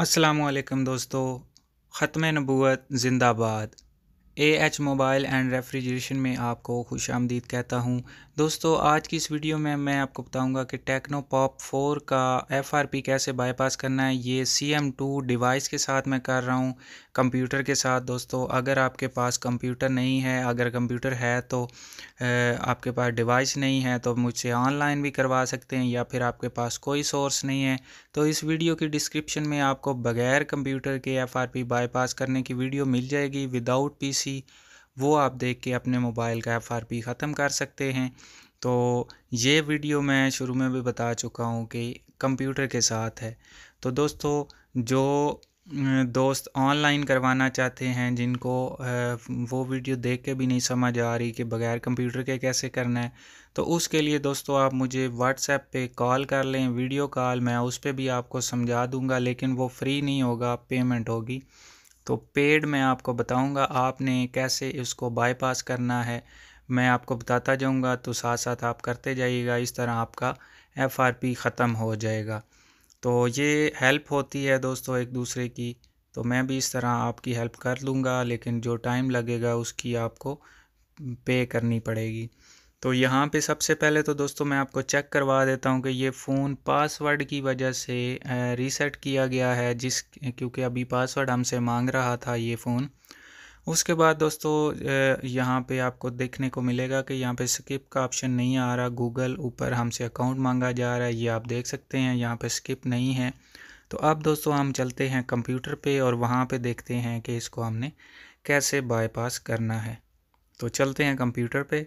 अस्सलाम दोस्तों ख़त्म नबूत ज़िंदाबाद A H mobile and refrigeration में आपको खुश आमदीद कहता हूँ दोस्तों आज की इस वीडियो में मैं आपको बताऊँगा कि टेक्नो पॉप फोर का एफ आर पी कैसे बाईपास करना है ये सी एम टू डिवाइस के साथ मैं कर रहा हूँ कंप्यूटर के साथ दोस्तों अगर आपके पास कंप्यूटर नहीं है अगर कंप्यूटर है तो आपके पास डिवाइस नहीं है तो मुझसे ऑनलाइन भी करवा सकते हैं या फिर आपके पास कोई सोर्स नहीं है तो इस वीडियो की डिस्क्रिप्शन में आपको बगैर कंप्यूटर के पी बाईपास करने की वीडियो मिल जाएगी विदाउट सी वो आप देख के अपने मोबाइल का पी ख़त्म कर सकते हैं तो ये वीडियो मैं शुरू में भी बता चुका हूँ कि कंप्यूटर के साथ है तो दोस्तों जो दोस्त ऑनलाइन करवाना चाहते हैं जिनको वो वीडियो देख के भी नहीं समझ आ रही कि बग़ैर कंप्यूटर के कैसे करना है तो उसके लिए दोस्तों आप मुझे व्हाट्सएप पे कॉल कर लें वीडियो कॉल मैं उस पर भी आपको समझा दूंगा लेकिन वो फ्री नहीं होगा पेमेंट होगी तो पेड मैं आपको बताऊंगा आपने कैसे इसको बाईपास करना है मैं आपको बताता जाऊँगा तो साथ साथ आप करते जाइएगा इस तरह आपका एफ ख़त्म हो जाएगा तो ये हेल्प होती है दोस्तों एक दूसरे की तो मैं भी इस तरह आपकी हेल्प कर लूँगा लेकिन जो टाइम लगेगा उसकी आपको पे करनी पड़ेगी तो यहाँ पे सबसे पहले तो दोस्तों मैं आपको चेक करवा देता हूँ कि ये फ़ोन पासवर्ड की वजह से रीसेट किया गया है जिस क्योंकि अभी पासवर्ड हमसे मांग रहा था ये फ़ोन उसके बाद दोस्तों यहाँ पे आपको देखने को मिलेगा कि यहाँ पे स्किप का ऑप्शन नहीं आ रहा गूगल ऊपर हमसे अकाउंट मांगा जा रहा है ये आप देख सकते हैं यहाँ पे स्किप नहीं है तो अब दोस्तों हम चलते हैं कंप्यूटर पे और वहाँ पे देखते हैं कि इसको हमने कैसे बाईपास करना है तो चलते हैं कंप्यूटर पर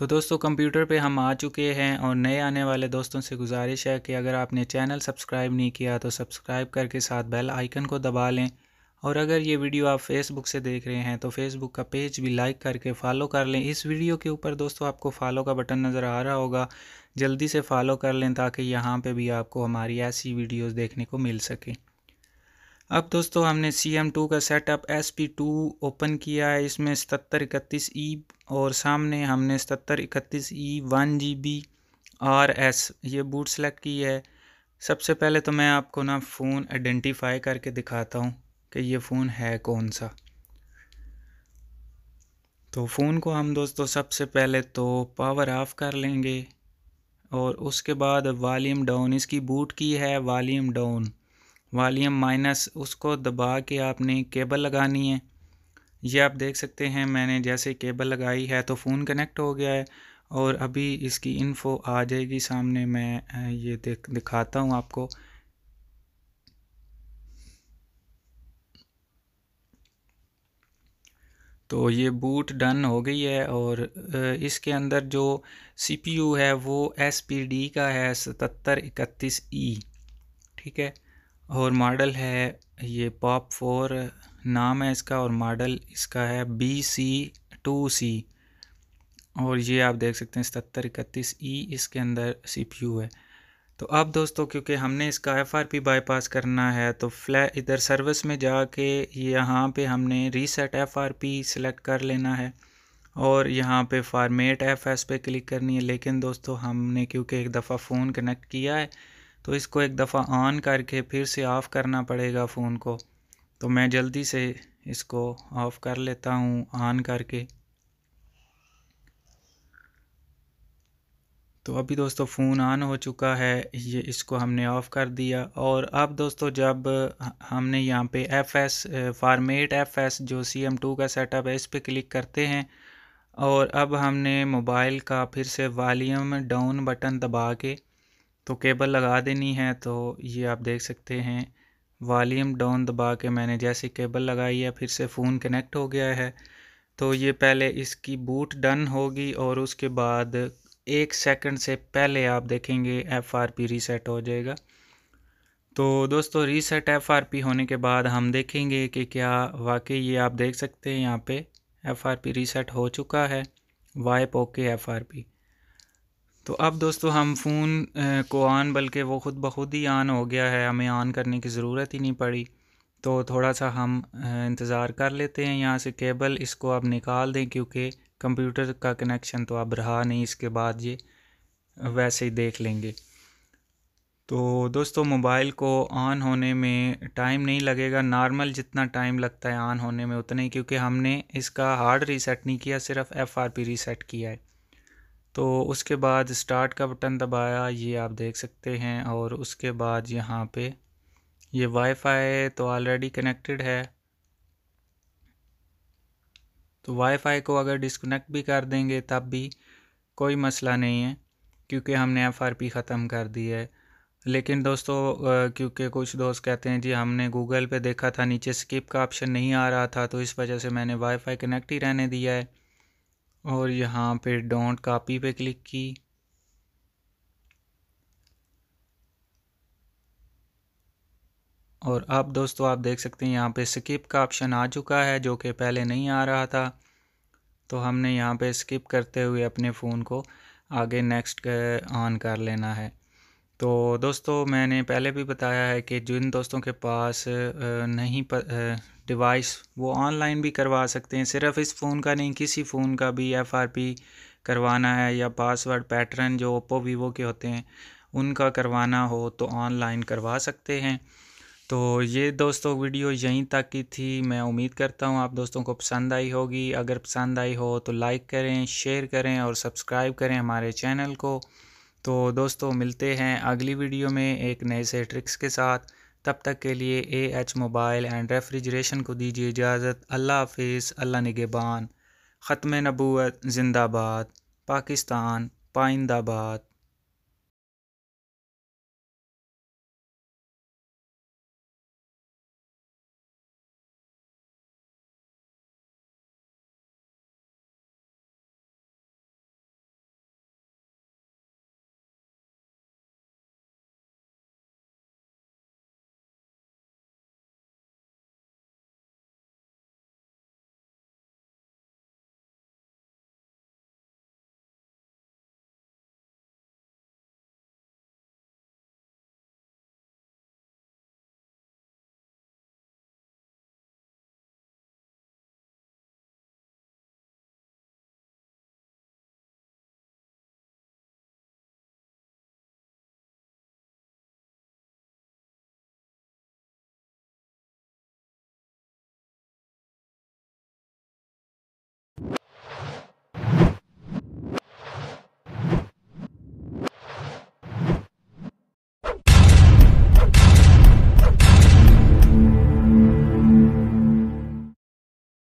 तो दोस्तों कंप्यूटर पे हम आ चुके हैं और नए आने वाले दोस्तों से गुजारिश है कि अगर आपने चैनल सब्सक्राइब नहीं किया तो सब्सक्राइब करके साथ बेल आइकन को दबा लें और अगर ये वीडियो आप फेसबुक से देख रहे हैं तो फेसबुक का पेज भी लाइक करके फॉलो कर लें इस वीडियो के ऊपर दोस्तों आपको फॉलो का बटन नज़र आ रहा होगा जल्दी से फॉलो कर लें ताकि यहाँ पर भी आपको हमारी ऐसी वीडियोज़ देखने को मिल सके अब दोस्तों हमने सी एम टू का setup S P two open किया है इसमें सतर इकतीस ई e और सामने हमने सतर इकतीस E one G B R S ये बूट सेलेक्ट की है सबसे पहले तो मैं आपको ना फ़ोन आइडेंटिफाई करके दिखाता हूँ कि ये फ़ोन है कौन सा तो फ़ोन को हम दोस्तों सबसे पहले तो पावर ऑफ़ कर लेंगे और उसके बाद वालीम डाउन इसकी बूट की है वालीम डाउन वालीम माइनस उसको दबा के आपने केबल लगानी है ये आप देख सकते हैं मैंने जैसे केबल लगाई है तो फ़ोन कनेक्ट हो गया है और अभी इसकी इन्फो आ जाएगी सामने मैं ये देख दिखाता हूँ आपको तो ये बूट डन हो गई है और इसके अंदर जो सीपीयू है वो एस पी डी का है सतर इकतीस ई ठीक है और मॉडल है ये पॉप फोर नाम है इसका और मॉडल इसका है बी सी टू सी और ये आप देख सकते हैं सतर इकतीस ई इसके अंदर सी पी यू है तो अब दोस्तों क्योंकि हमने इसका एफ आर पी बाईपास करना है तो फ्लै इधर सर्विस में जाके यहाँ पे हमने reset F R P select कर लेना है और यहाँ पे फार्मेट एफ एस पे क्लिक करनी है लेकिन दोस्तों हमने क्योंकि एक दफ़ा फ़ोन कनेक्ट किया है तो इसको एक दफ़ा ऑन करके फिर से ऑफ़ करना पड़ेगा फ़ोन को तो मैं जल्दी से इसको ऑफ़ कर लेता हूँ ऑन करके तो अभी दोस्तों फ़ोन ऑन हो चुका है ये इसको हमने ऑफ़ कर दिया और अब दोस्तों जब हमने यहाँ पे F S format F S जो सी एम टू का सेटअप है इस पर क्लिक करते हैं और अब हमने मोबाइल का फिर से वॉलीम डाउन बटन दबा के तो केबल लगा देनी है तो ये आप देख सकते हैं वॉलीम डाउन दबा के मैंने जैसे केबल लगाई है फिर से फ़ोन कनेक्ट हो गया है तो ये पहले इसकी बूट डन होगी और उसके बाद एक सेकंड से पहले आप देखेंगे एफ आर पी रीसेट हो जाएगा तो दोस्तों रीसेट एफ आर पी होने के बाद हम देखेंगे कि क्या वाकई ये आप देख सकते हैं यहाँ पे एफ आर पी रीसेट हो चुका है wipe okay F R P तो अब दोस्तों हम फ़ोन को ऑन बल्कि वो ख़ुद ब खुद ही ऑन हो गया है हमें ऑन करने की ज़रूरत ही नहीं पड़ी तो थोड़ा सा हम इंतज़ार कर लेते हैं यहाँ से केबल इसको अब निकाल दें क्योंकि कंप्यूटर का कनेक्शन तो अब रहा नहीं इसके बाद ये वैसे ही देख लेंगे तो दोस्तों मोबाइल को ऑन होने में टाइम नहीं लगेगा नॉर्मल जितना टाइम लगता है ऑन होने में उतना ही क्योंकि हमने इसका हार्ड रीसेट नहीं किया सिर्फ एफ आर पी रीसेट किया है तो उसके बाद स्टार्ट का बटन दबाया ये आप देख सकते हैं और उसके बाद यहाँ पे ये वाईफाई तो ऑलरेडी कनेक्टेड है तो वाईफाई को अगर डिसकनेक्ट भी कर देंगे तब भी कोई मसला नहीं है क्योंकि हमने एफ आर पी ख़त्म कर दी है लेकिन दोस्तों क्योंकि कुछ दोस्त कहते हैं जी हमने गूगल पे देखा था नीचे स्किप का ऑप्शन नहीं आ रहा था तो इस वजह से मैंने वाईफाई कनेक्ट ही रहने दिया है और यहाँ पे डोंट कापी पे क्लिक की और अब दोस्तों आप देख सकते हैं यहाँ पे स्किप का ऑप्शन आ चुका है जो कि पहले नहीं आ रहा था तो हमने यहाँ पे स्किप करते हुए अपने फ़ोन को आगे नेक्स्ट ऑन कर लेना है तो दोस्तों मैंने पहले भी बताया है कि जिन दोस्तों के पास नहीं प, डिवाइस वो ऑनलाइन भी करवा सकते हैं सिर्फ इस फ़ोन का नहीं किसी फ़ोन का भी एफआरपी करवाना है या पासवर्ड पैटर्न जो ओप्पो वीवो के होते हैं उनका करवाना हो तो ऑनलाइन करवा सकते हैं तो ये दोस्तों वीडियो यहीं तक की थी मैं उम्मीद करता हूँ आप दोस्तों को पसंद आई होगी अगर पसंद आई हो तो लाइक करें शेयर करें और सब्सक्राइब करें हमारे चैनल को तो दोस्तों मिलते हैं अगली वीडियो में एक नए से ट्रिक्स के साथ तब तक के लिए A H mobile and refrigeration को दीजिए इजाज़त अल्लाह हाफिज़ अल्लाह निगेबान ख़त्म नबूत ज़िंदाबाद पाकिस्तान पाइंदाबाद